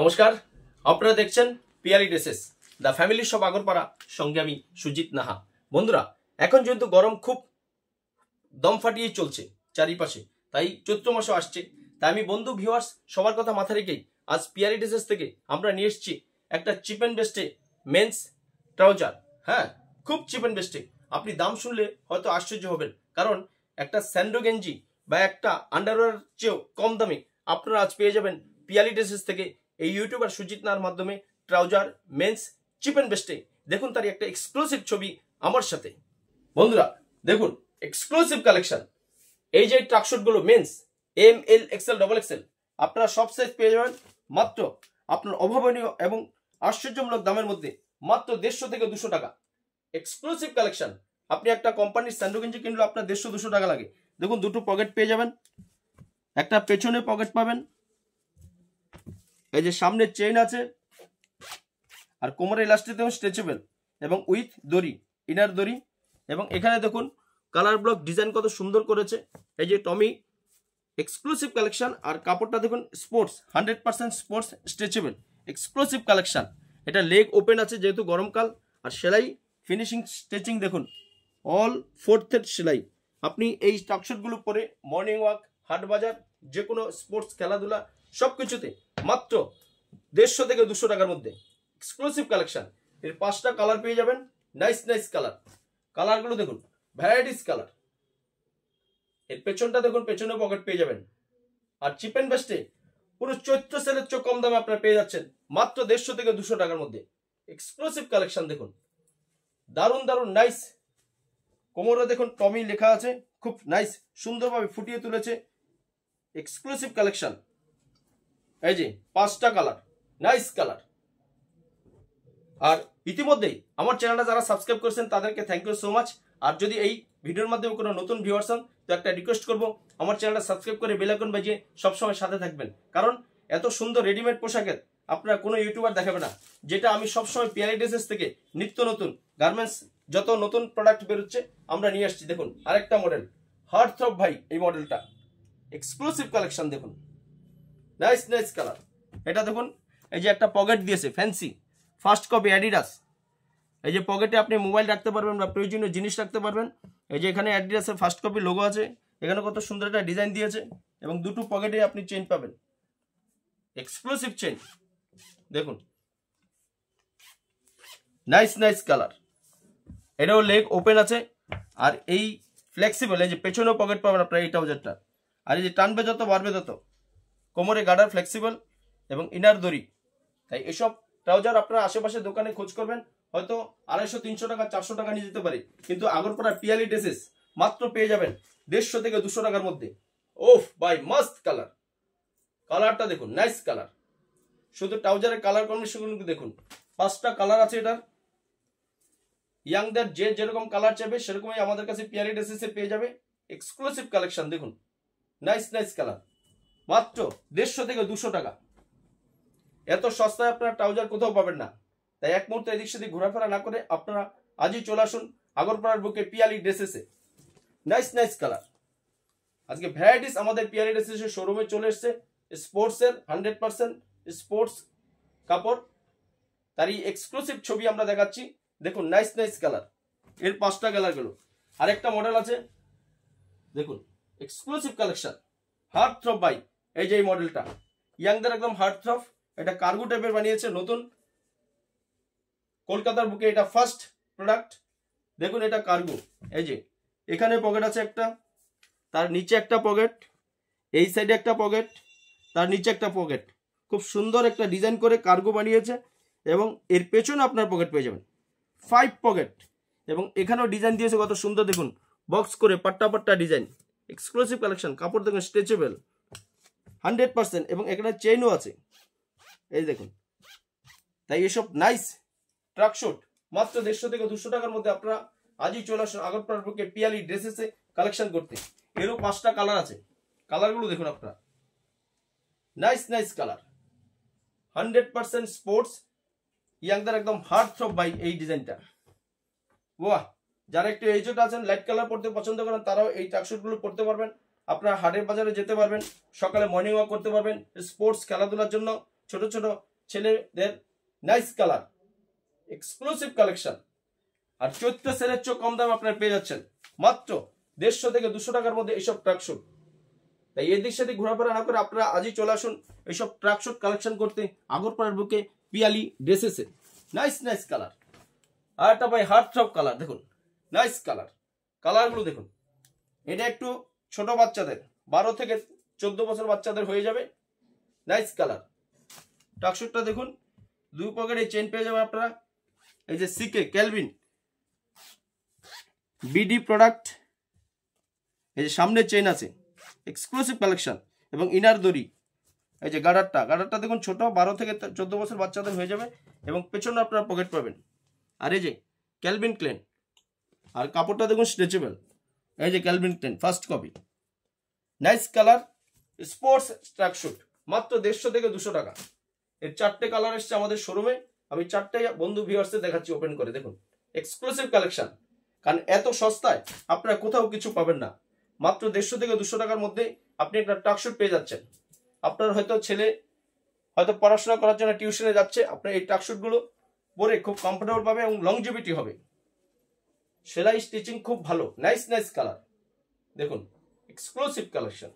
নমস্কার আপনারা দেখছেন পিয়ালি ড্রেসেস দ্য ফ্যামিলির সব আগরপাড়া সঙ্গে আমি সুজিত নাহা বন্ধুরা এখন যেহেতু গরম খুব দম ফাটিয়ে চলছে চারিপাশে তাই চৈত্র মাসও আসছে তাই আমি বন্ধু ভিউয়ার্স সবার কথা মাথা রেখেই আজ পিয়ালি ড্রেসেস থেকে আমরা নিয়ে এসেছি একটা চিপ অ্যান্ড বেস্টে মেন্স ট্রাউজার হ্যাঁ খুব চিপ অ্যান্ড বেস্টে আপনি দাম শুনলে হয়তো আশ্চর্য হবেন কারণ একটা স্যান্ডো গেঞ্জি বা একটা আন্ডারওয়ার চেয়েও কম দামে আপনারা আজ পেয়ে যাবেন পিয়ালি ড্রেসেস থেকে এই ইউটিউবার সুজিত নার মাধ্যমে ট্রাউজার মেন্স চিপ অ্যান্ড বেস্টে দেখুন তার একটা এক্সক্লুসিভ ছবি আমার সাথে বন্ধুরা দেখুন এক্সক্লুসিভ কালেকশন এই যে ট্রাকশুটগুলো men's M L XL double XL আপনারা সব সাইজ পেয়ে যাবেন মাত্র আপনার অভাবনীয় এবং আশ্চর্যমূলক দামের মধ্যে মাত্র দেড়শো থেকে দুশো টাকা এক্সক্লুসিভ কালেকশন আপনি একটা কোম্পানির স্যান্ডো গেঞ্জি কিনলে আপনার দেড়শো দুশো টাকা লাগে দেখুন দুটো পকেট পেয়ে যাবেন একটা পেছনে পকেট পাবেন এই যে সামনে চেইন আছে আর কোমরে দেখুন স্ট্রেচেবল এবং উইথ দড়ি ইনার দড়ি এবং এখানে দেখুন কালার ব্লক ডিজাইন কত সুন্দর করেছে এই যে টমি এক্সক্লুসিভ কালেকশন আর কাপড়টা দেখুন sports hundred percent sports stretchable exclusive collection এটা লেগ ওপেন আছে যেহেতু গরমকাল আর সেলাই ফিনিশিং স্ট্রেচিং দেখুন অল ফোর্থের সেলাই আপনি এই স্টকশটগুলো পরে মর্নিং ওয়াক হাট বাজার যে কোনো স্পোর্টস খেলাধুলা সব কিছুতে মাত্র দেড়শো থেকে দুশো টাকার মধ্যে এক্সক্লুসিভ কালেকশন এর পাঁচটা কালার পেয়ে যাবেন নাইস নাইস কালার কালারগুলো দেখুন ভ্যারাইটিস কালার এর পেছনটা দেখুন পেছনে পকেট পেয়ে যাবেন আর চিপ অ্যান্ড বেস্টে পুরো চৈত্র সেলের চোখ কম দামে আপনারা পেয়ে যাচ্ছেন মাত্র দেড়শো থেকে দুশো টাকার মধ্যে এক্সক্লুসিভ কালেকশন দেখুন দারুণ দারুণ নাইস কোমরে দেখুন টমি লেখা আছে খুব নাইস সুন্দরভাবে ফুটিয়ে তুলেছে এক্সক্লুসিভ কালেকশন এই যে পাঁচটা কালার নাইস কালার আর ইতিমধ্যেই আমার চ্যানেলটা যারা সাবস্ক্রাইব করেছেন তাদেরকে থ্যাংক ইউ সো মাচ আর যদি এই ভিডিওর মাধ্যমে কোনো নতুন ভিউয়ার্স হন তো একটা রিকোয়েস্ট করব আমার চ্যানেলটা সাবস্ক্রাইব করে বেলাকন বাজিয়ে সবসময় সাথে থাকবেন কারণ এত সুন্দর রেডিমেড পোশাকের আপনারা কোনো ইউটিউবার দেখাবে না যেটা আমি সবসময় পিয়ারি ড্রেসেস e থেকে নিত্য নতুন গার্মেন্টস যত নতুন প্রোডাক্ট বেরোচ্ছে আমরা নিয়ে আসছি দেখুন আরেকটা মডেল হার্থ ভাই এই মডেলটা এক্সক্লুসিভ কালেকশন দেখুন নাইস নাইস কালার এটা দেখুন এই যে একটা পকেট দিয়েছে ফ্যান্সি ফার্স্ট কপি অ্যাডিডাস এই যে পকেটে আপনি মোবাইল রাখতে পারবেন বা প্রয়োজনীয় জিনিস রাখতে পারবেন এই যে এখানে অ্যাডিডাসের ফার্স্ট কপি লোগো আছে এখানে কত সুন্দর একটা ডিজাইন দিয়েছে এবং দুটো পকেটে আপনি চেন পাবেন এক্সক্লুসিভ চেন দেখুন নাইস নাইস কালার এটাও লেগ ওপেন আছে আর এই ফ্লেক্সিবল এই যে পেছনেও পকেট পাবেন আপনার এইটা হাজারটা আর এই যে টানবে যত বাড়বে তত কোমরে গার্ডার ফ্লেক্সিবল এবং ইনার দড়ি তাই এসব ট্রাউজার আপনারা আশেপাশে দোকানে খোঁজ করবেন হয়তো আড়াইশো তিনশো টাকা চারশো টাকা নিয়ে যেতে পারে কিন্তু আগরপাড়া পিয়ালি ড্রেসেস মাত্র পেয়ে যাবেন দেড়শো থেকে দুশো টাকার মধ্যে ওফ বাই মাস্ট কালার কালারটা দেখুন নাইস কালার শুধু ট্রাউজারের কালার কম্বিনেশন দেখুন পাঁচটা কালার আছে এটার ইয়াংদের যে যেরকম কালার চাইবে সেরকমই আমাদের কাছে পিয়ারি ড্রেসেসে পেয়ে যাবে এক্সক্লুসিভ কালেকশন দেখুন নাইস নাইস কালার মাত্র দেড়শো থেকে দুশো টাকা এত সস্তায় আপনারা ট্রাউজার কোথাও পাবেন না তাই এক মুহূর্তে এদিক সেদিক ঘোরাফেরা না করে আপনারা আজই চলে আসুন আগরপাড়ার বুকে পিয়ালি ড্রেসেসে নাইস নাইস কালার আজকে ভ্যারাইটিস আমাদের পিয়ালি ড্রেসেসের শোরুমে চলে এসছে স্পোর্টসের হান্ড্রেড পার্সেন্ট স্পোর্টস কাপড় তারই এক্সক্লুসিভ ছবি আমরা দেখাচ্ছি দেখুন নাইস নাইস কালার এর পাঁচটা কালার গেল আরেকটা মডেল আছে দেখুন exclusive collection heart throb bike এই যে এই মডেলটা ইয়াংদের একদম হার্টস সফ এটা কার্গো টাইপের বানিয়েছে নতুন কলকাতার বুকে এটা ফার্স্ট প্রোডাক্ট দেখুন এটা কার্গো এই যে এখানে পকেট আছে একটা তার নিচে একটা পকেট এই সাইডে একটা পকেট তার নিচে একটা পকেট খুব সুন্দর একটা ডিজাইন করে কার্গো বানিয়েছে এবং এর পেছনে আপনার পকেট পেয়ে যাবেন ফাইভ পকেট এবং এখানেও ডিজাইন দিয়েছে কত সুন্দর দেখুন বক্স করে পাট্টা পাট্টা ডিজাইন এক্সক্লুসিভ কালেকশন কাপড় দেখুন স্ট্রেচেবেল হান্ড্রেড পার্সেন্ট এবং এখানে চেইনও আছে এই দেখুন তাই এসব নাইস ট্রাকশুট মাত্র দেড়শো থেকে দুশো টাকার মধ্যে আপনারা আজই চলে আসুন আগরপাড়ার পক্ষে পিয়ালি ড্রেসেসে কালেকশন করতে এরও পাঁচটা কালার আছে কালারগুলো দেখুন আপনারা nice nice colour hundred percent sports ইয়াংদের একদম হার্ড থ্রপ বাই এই ডিজাইনটা ওয়াহ যারা একটু এজোট আছেন লাইট কালার পড়তে পছন্দ করেন তারাও এই ট্রাকশুটগুলো পড়তে পারবেন আপনারা হাটের বাজারে যেতে পারবেন সকালে মর্নিং ওয়াক করতে পারবেন স্পোর্টস খেলাধুলার জন্য ছোট ছোট ছেলেদের নাইস কালার এক্সক্লুসিভ কালেকশন আর চৈত্র সেলের চেয়েও কম দাম আপনারা পেয়ে যাচ্ছেন মাত্র দেড়শো থেকে দুশো টাকার মধ্যে এইসব ট্রাকশুট তাই এদিক সেদিক ঘোরাফেরা না করে আপনারা আজই চলে আসুন এইসব ট্রাকশুট কালেকশন করতে আগরপাড়ার বুকে পিয়ালি ড্রেসেসে নাইস নাইস কালার আর একটা ভাই হার্ড ট্রপ কালার দেখুন নাইস কালার কালারগুলো দেখুন এটা একটু ছোট বাচ্চাদের বারো থেকে চোদ্দ বছর বাচ্চাদের হয়ে যাবে নাইস কালার টাকশুটটা দেখুন দুই পকেট এই চেন পেয়ে যাবেন আপনারা এই যে সিকে ক্যালভিন বিডি প্রোডাক্ট এই যে সামনে চেন আছে এক্সক্লুসিভ কালেকশন এবং ইনার দড়ি এই যে গাডারটা গাডারটা দেখুন ছোট বারো থেকে চোদ্দ বছর বাচ্চাদের হয়ে যাবে এবং পেছনে আপনারা পকেট পাবেন আর এই যে ক্যালভিন ক্লেন আর কাপড়টা দেখুন স্ট্রেচেবল এই যে Calvin first copy nice colour sports tracksuit মাত্র দেড়শো থেকে দুশো টাকা এর চারটে কালার এসছে আমাদের শোরুমে আমি চারটে বন্ধু ভিউয়ার্সে দেখাচ্ছি ওপেন করে দেখুন এক্সক্লুসিভ কালেকশন কারণ এত সস্তায় আপনারা কোথাও কিছু পাবেন না মাত্র দেড়শো থেকে দুশো টাকার মধ্যে আপনি একটা ট্রাকশুট পেয়ে যাচ্ছেন আপনার হয়তো ছেলে হয়তো পড়াশোনা করার জন্য টিউশনে যাচ্ছে আপনার এই ট্রাকশুটগুলো পরে খুব কমফোর্টেবল পাবে এবং লংজিভিটি হবে সেলাই স্টিচিং খুব ভালো নাইস নাইস কালার দেখুন এক্সক্লুসিভ কালেকশন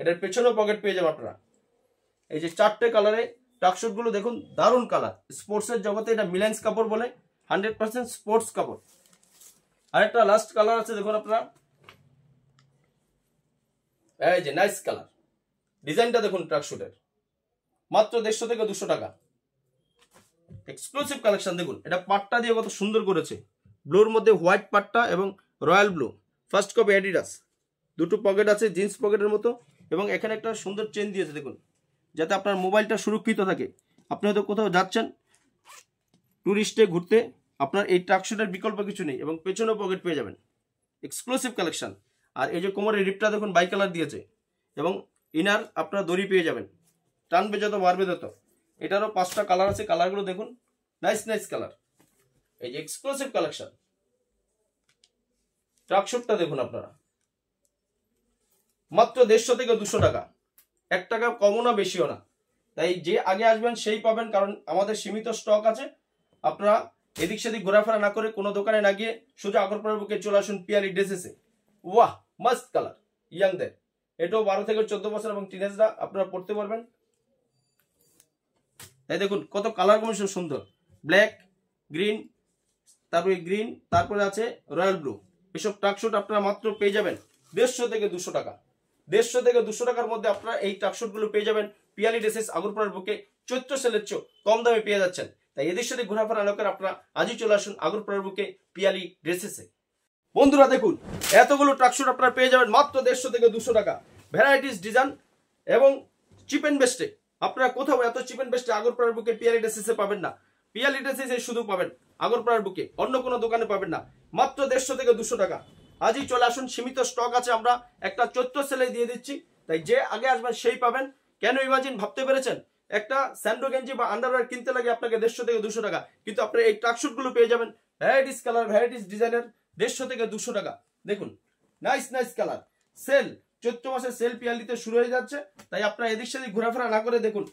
এটার পেছনেও পকেট পেয়ে যাবেন আপনারা এই যে চারটে কালারে গুলো দেখুন দারুণ কালার স্পোর্টসের জগতে এটা মিলাইন্স কাপড় বলে হান্ড্রেড পার্সেন্ট স্পোর্টস কাপড় আরেকটা লাস্ট কালার আছে দেখুন আপনারা এই যে নাইস কালার ডিজাইনটা দেখুন ট্রাকশুটের মাত্র দেড়শো থেকে দুশো টাকা এক্সক্লুসিভ কালেকশন দেখুন এটা পাটটা দিয়ে কত সুন্দর করেছে ব্লুর মধ্যে হোয়াইট পাটটা এবং royal blue first copy Adidas দুটো পকেট আছে জিন্স পকেটের মতো এবং এখানে একটা সুন্দর চেন দিয়েছে দেখুন যাতে আপনার মোবাইলটা সুরক্ষিত থাকে আপনি হয়তো কোথাও যাচ্ছেন ট্যুরিস্টে ঘুরতে আপনার এই ট্রাকশুটের বিকল্প কিছু নেই এবং পেছনেও পকেট পেয়ে যাবেন এক্সক্লুসিভ কালেকশান আর এই যে কোমরের রিপটা দেখুন বাই কালার দিয়েছে এবং ইনার আপনার দড়ি পেয়ে যাবেন টানবে যত বাড়বে তত এটারও পাঁচটা কালার আছে কালারগুলো দেখুন নাইস নাইস কালার এই যে এক্সক্লুসিভ কালেকশন ট্রাকশুটটা দেখুন আপনারা মাত্র দেড়শো থেকে দুশো টাকা এক টাকা কমও না বেশিও না তাই যে আগে আসবেন সেই পাবেন কারণ আমাদের সীমিত স্টক আছে আপনারা এদিক সেদিক ঘোরাফেরা না করে কোনো দোকানে না গিয়ে শুধু আগরপাড়ার বুকে চলে আসুন পিয়ারি ড্রেসেসে ওয়াহ মাস্ট কালার ইয়াংদের এটাও বারো থেকে চোদ্দ বছর এবং টিনেজরা আপনারা পড়তে পারবেন তাই দেখুন কত কালার কমিশন সুন্দর ব্ল্যাক গ্রিন তারপরে গ্রিন তারপরে আছে রয়্যাল ব্লু এসব ট্রাকশুট আপনারা মাত্র পেয়ে যাবেন দেড়শো থেকে দুশো টাকা দেড়শো থেকে দুশো টাকার মধ্যে আপনারা এই ট্রাকশুটগুলো পেয়ে যাবেন পিয়ালি ড্রেসেস আগরপাড়ার বুকে চৈত্র সেলের চো কম দামে পেয়ে যাচ্ছেন তাই এদের সাথে ঘোরাফেরা আলোকের আপনারা আজই চলে আসুন আগরপাড়ার বুকে পিয়ালি ড্রেসেসে বন্ধুরা দেখুন এতগুলো ট্রাকশুট আপনারা পেয়ে যাবেন মাত্র দেড়শো থেকে দুশো টাকা ভ্যারাইটিস ডিজাইন এবং চিপ বেস্টে আপনারা কোথাও এত চিপ বেস্টে আগরপাড়ার বুকে পিয়ালি ড্রেসেসে পাবেন না পিয়া লিটাসিস এই শুধু পাবেন আগরপাড়ার বুকে অন্য কোনো দোকানে পাবেন না মাত্র দেড়শো থেকে দুশো টাকা আজই চলে আসুন সীমিত স্টক আছে আমরা একটা চৈত্র সেলাই দিয়ে দিচ্ছি তাই যে আগে আসবেন সেই পাবেন কেন ইমাজিন ভাবতে পেরেছেন একটা স্যান্ডো গেঞ্জি বা আন্ডারওয়ার কিনতে লাগে আপনাকে দেড়শো থেকে দুশো টাকা কিন্তু আপনার এই ট্রাকশুটগুলো পেয়ে যাবেন ভ্যারাইটিস কালার ভ্যারাইটিস ডিজাইনের দেড়শো থেকে দুশো টাকা দেখুন nice nice colour sale Chaitra মাসে সেল পিয়ালিতে শুরু হয়ে যাচ্ছে তাই আপনার এদিক সেদিক ঘোরাফেরা না করে দেখুন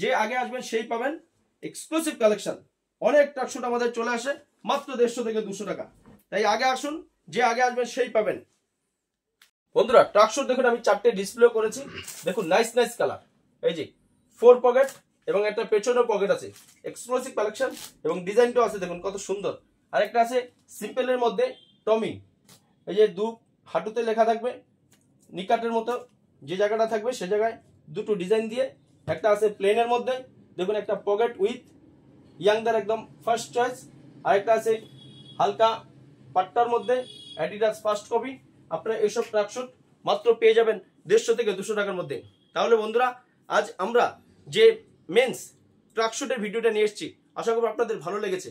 যে আগে আসবেন সেই পাবেন এক্সক্লুসিভ কালেকশন অনেক ট্র্যাকশুট আমাদের চলে আসে মাত্র দেড়শো থেকে দুশো টাকা তাই আগে আসুন যে আগে আসবেন সেই পাবেন বন্ধুরা ট্র্যাকশুট দেখুন আমি চারটে ডিসপ্লে করেছি দেখুন নাইস নাইস কালার এই যে ফোর পকেট এবং একটা পেছনেও পকেট আছে এক্সক্লুসিভ কালেকশন এবং ডিজাইনটাও আছে দেখুন কত সুন্দর আরেকটা আছে সিম্পলের মধ্যে টমি এই যে দু হাঁটুতে লেখা থাকবে নিকাটের মতো যে জায়গাটা থাকবে সে জায়গায় দুটো ডিজাইন দিয়ে একটা আছে প্লেনের মধ্যে দেখুন একটা পকেট উইথ ইয়াংদের একদম ফার্স্ট চয়েস আরেকটা আছে হালকা পাট্টার মধ্যে অ্যাডিডাস ফার্স্ট কপি আপনারা এইসব ট্রাকশুট মাত্র পেয়ে যাবেন দেড়শো থেকে দুশো টাকার মধ্যে তাহলে বন্ধুরা আজ আমরা যে মেন্স ট্রাকশুটের ভিডিওটা নিয়ে এসেছি আশা করব আপনাদের ভালো লেগেছে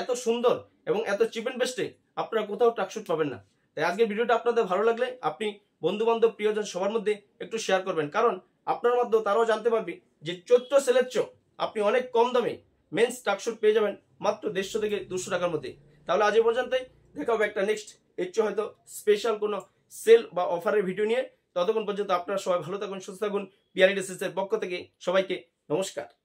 এত সুন্দর এবং এত চিপ অ্যান্ড বেস্টে আপনারা কোথাও ট্রাকশুট পাবেন না তাই আজকের ভিডিওটা আপনাদের ভালো লাগলে আপনি বন্ধুবান্ধব প্রিয়জন সবার মধ্যে একটু শেয়ার করবেন কারণ আপনার মাধ্যমে তারাও জানতে পারবে যে চৈত্র সেলের চো আপনি অনেক কম দামে মেন্স টাকশুট পেয়ে যাবেন মাত্র দেড়শো থেকে দুশো টাকার মধ্যে তাহলে আজ পর্যন্তই দেখা হবে একটা নেক্সট এর চেয়ে হয়তো স্পেশাল কোনো সেল বা অফারের ভিডিও নিয়ে ততক্ষণ পর্যন্ত আপনারা সবাই ভালো থাকুন সুস্থ থাকুন পিআরডি e এর পক্ষ থেকে সবাইকে নমস্কার